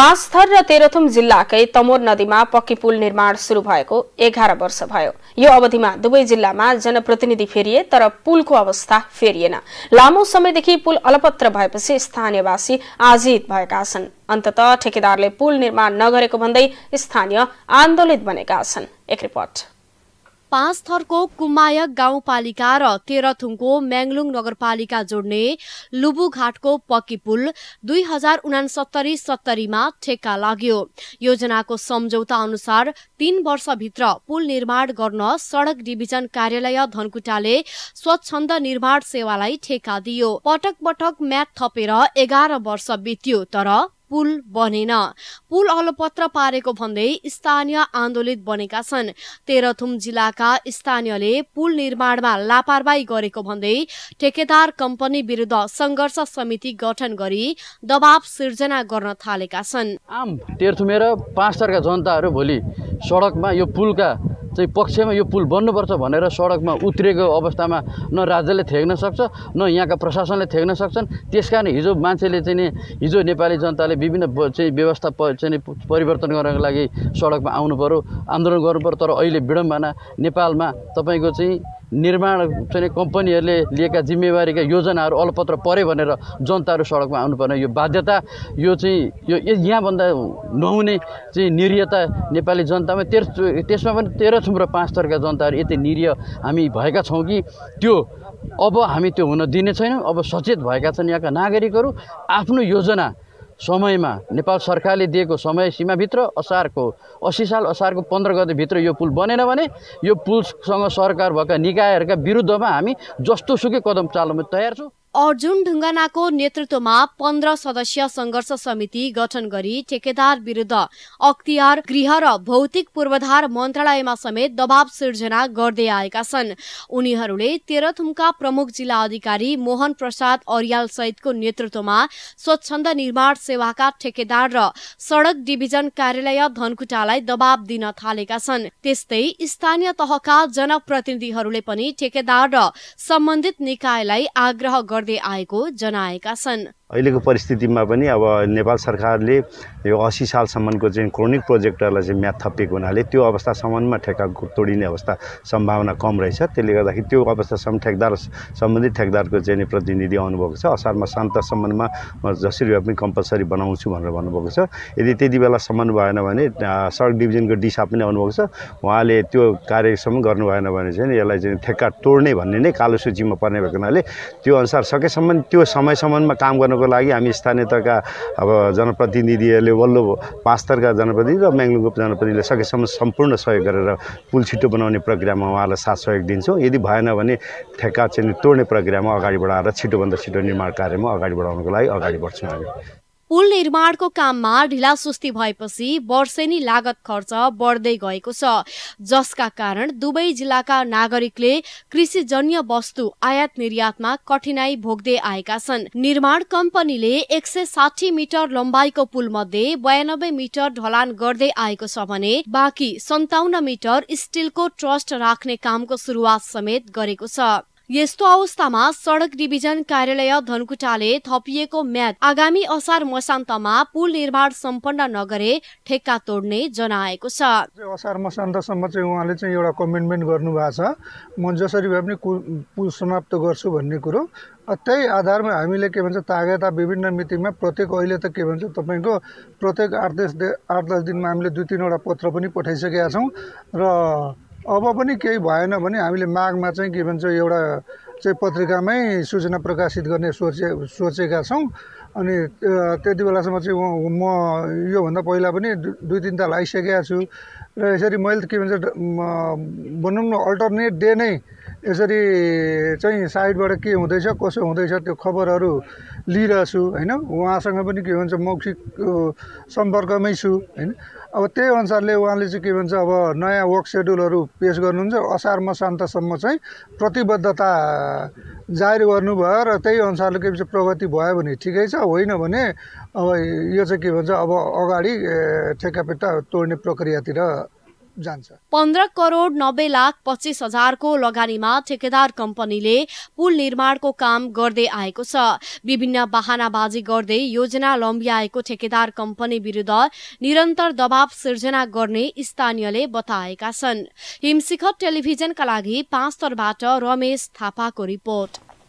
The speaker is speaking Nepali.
पाँच थर र तेह्रथुम जिल्लाकै तमोर नदीमा पक्की पुल निर्माण शुरू भएको एघार वर्ष भयो यो अवधिमा दुवै जिल्लामा जनप्रतिनिधि फेरिए तर पुलको अवस्था फेरिएन लामो समयदेखि पुल अलपत्र भएपछि स्थानीयवासी आजित भएका छन् अन्तत ठेकेदारले पुल निर्माण नगरेको भन्दै स्थानीय आन्दोलित बनेका छन् एक रिपोर्ट पाँच थरको कुमायक गाउँपालिका र तेह्रथुङको म्याङलुङ नगरपालिका जोड्ने लुबुघाटको पक्की पुल दुई हजार उनासत्तरी सत्तरीमा ठेक्का लाग्यो योजनाको सम्झौता अनुसार तीन वर्षभित्र पुल निर्माण गर्न सड़क डिभिजन कार्यालय धनकुटाले स्वच्छन्द निर्माण सेवालाई ठेक्का दियो पटक पटक म्याथ थपेर एघार वर्ष बित्यो तर पुल बनेन पुल अलपत्र पारेको भन्दै स्थानीय आन्दोलित बनेका छन् तेह्रथुम जिल्लाका स्थानीयले पुल निर्माणमा लापरवाही गरेको भन्दै ठेकेदार कम्पनी विरुद्ध संघर्ष समिति गठन गरी दबाव सिर्जना गर्न थालेका छन् आम तेह्रथुमेर पाँच पाँच जनताहरू भोलि सडकमा यो पुलका चाहिँ पक्षमा यो पुल बन्नुपर्छ भनेर सडकमा उत्रिएको अवस्थामा न राज्यले थ्याक्न सक्छ न यहाँका प्रशासनले थ्याक्न सक्छन् त्यस कारण हिजो मान्छेले चाहिँ नि हिजो नेपाली जनताले विभिन्न चाहिँ व्यवस्था चाहिँ परिवर्तन गर्नको लागि सडकमा आउनु पऱ्यो आन्दोलन गर्नु पऱ्यो तर अहिले विडम्बना नेपालमा तपाईँको चाहिँ निर्माण चाहिँ कम्पनीहरूले लिएका जिम्मेवारीका योजनाहरू अलपत्र परे भनेर जनताहरू सडकमा आउनुपर्ने यो बाध्यता यो चाहिँ यो यहाँभन्दा नहुने चाहिँ निरीयता नेपाली जनतामा तेह्र त्यसमा पनि तेह्र थुम्रो पाँच थरका जनताहरू यति निरीय हामी भएका छौँ कि त्यो अब हामी त्यो हुन दिने छैनौँ अब सचेत भएका छन् यहाँका नागरिकहरू आफ्नो योजना समयमा नेपाल सरकारले दिएको समय सीमाभित्र असारको असी साल असारको पन्ध्र गतिभित्र यो पुल बनेन भने यो पुलसँग सरकार भएका निकायहरूका विरुद्धमा हामी सुकै कदम चाल्न तयार छौँ अर्जुन ढुङ्गानाको नेतृत्वमा पन्ध्र सदस्यीय संघर्ष समिति गठन गरी ठेकेदार विरूद्ध अख्तियार गृह र भौतिक पूर्वाधार मन्त्रालयमा समेत दबाव सिर्जना गर्दै आएका छन् उनीहरूले तेह्रथुमका प्रमुख जिल्ला अधिकारी मोहन प्रसाद अर्याल सहितको नेतृत्वमा स्वच्छन्द निर्माण सेवाका ठेकेदार र सड़क डिभिजन कार्यालय धनकुटालाई दबाव दिन थालेका छन् त्यस्तै स्थानीय तहका जनप्रतिनिधिहरूले पनि ठेकेदार र सम्बन्धित निकायलाई आग्रह गर्दै आएको जनाएका छन् अहिलेको परिस्थितिमा पनि अब नेपाल सरकारले यो असी सालसम्मको चाहिँ क्रोनिक प्रोजेक्टहरूलाई चाहिँ म्याथ थपिएको हुनाले त्यो अवस्थासम्ममा ठेक्का तोडिने अवस्था सम्भावना कम रहेछ त्यसले गर्दाखेरि त्यो अवस्थासम्म ठेकदार सम्बन्धित ठेकदारको चाहिँ प्रतिनिधि आउनुभएको छ असारमा शान्तसम्ममा म जसरी भए पनि कम्पलसरी बनाउँछु भनेर भन्नुभएको छ यदि त्यति बेलासम्म भएन भने सडक डिभिजनको डिसा पनि आउनुभएको छ उहाँले त्यो कार्यसम्म गर्नु भएन भने चाहिँ यसलाई चाहिँ ठेक्का तोड्ने भन्ने नै कालो सूचीमा पर्ने भएको हुनाले त्यो अनुसार सकेसम्म त्यो समयसम्ममा काम गर्नु गर्नको लागि हामी स्थानीय तहका अब जनप्रतिनिधिहरूले वल्लो पाँच तरका जनप्रतिनिधि र म्याङ्लुङको जनप्रतिनिधिले सकेसम्म सम्पूर्ण सहयोग गरेर पुल छिटो बनाउने प्रक्रियामा उहाँहरूलाई साथ सहयोग दिन्छौँ यदि भएन भने ठेक्का चाहिँ तोड्ने प्रक्रियामा अगाडि बढाएर छिटोभन्दा छिटो निर्माण कार्यमा अगाडि बढाउनको लागि अगाडि बढ्छौँ हामी पुल निर्माणको काममा ढिला सुस्ती भएपछि वर्षेनी लागत खर्च बढ्दै गएको छ जसका कारण दुवै जिल्लाका नागरिकले कृषिजन्य वस्तु आयात निर्यातमा कठिनाई भोग्दै आएका छन् निर्माण कम्पनीले एक सय साठी मिटर लम्बाइको पुल मध्ये बयानब्बे मिटर ढलान गर्दै आएको छ भने बाँकी सन्ताउन्न मिटर स्टिलको ट्रस्ट राख्ने कामको सुरुवात समेत गरेको छ यस्तो अवस्थामा सडक डिभिजन कार्यालय धनकुटाले थपिएको म्याद आगामी असार मसान्तमा पुल निर्माण सम्पन्न नगरे ठेक्का तोड्ने जनाएको छ असार मसान्तसम्म चाहिँ उहाँले चाहिँ एउटा कमिटमेन्ट गर्नुभएको छ म जसरी भए पनि पुल समाप्त गर्छु भन्ने कुरो त्यही आधारमा हामीले के भन्छ तागेता विभिन्न मितिमा प्रत्येक अहिले त के भन्छ तपाईँको प्रत्येक आठ दस आठ दस दिनमा हामीले दुई तिनवटा पत्र पनि पठाइसकेका छौँ र अब पनि केही भएन भने हामीले माघमा चाहिँ के भन्छ एउटा चाहिँ पत्रिकामै सूचना प्रकाशित गर्ने सोचे सोचेका छौँ अनि त्यति बेलासम्म चाहिँ म योभन्दा पहिला पनि दुई तिन ताल आइसकेका छु र यसरी मैले के भन्छ भनौँ न अल्टरनेट डे नै यसरी चाहिँ साइडबाट के हुँदैछ कसो हुँदैछ त्यो खबरहरू लिइरहेछु होइन उहाँसँग पनि के भन्छ मौखिक सम्पर्कमै छु होइन अब त्यही अनुसारले उहाँले चाहिँ के भन्छ अब नयाँ वर्क सेड्युलहरू पेस गर्नुहुन्छ असार मसान्तसम्म चाहिँ प्रतिबद्धता जाहेर गर्नुभयो र त्यही अनुसारले के भन्छ प्रगति भयो भने ठिकै छ होइन भने अब यो चाहिँ के भन्छ अब अगाडि ठेक्कापेट्टा तोड्ने प्रक्रियातिर जान्छ पन्ध्र करोड नब्बे लाख पच्चिस हजारको लगानीमा ठेकेदार कम्पनीले पुल निर्माणको काम गर्दै आएको छ विभिन्न बाहनाबाजी गर्दै योजना लम्ब्याएको ठेकेदार कम्पनी विरूद्ध निरन्तर दबाव सिर्जना गर्ने स्थानीयले बताएका छन् हिमशिखर टेलिभिजनका लागि पाँचतरबाट रमेश थापाको रिपोर्ट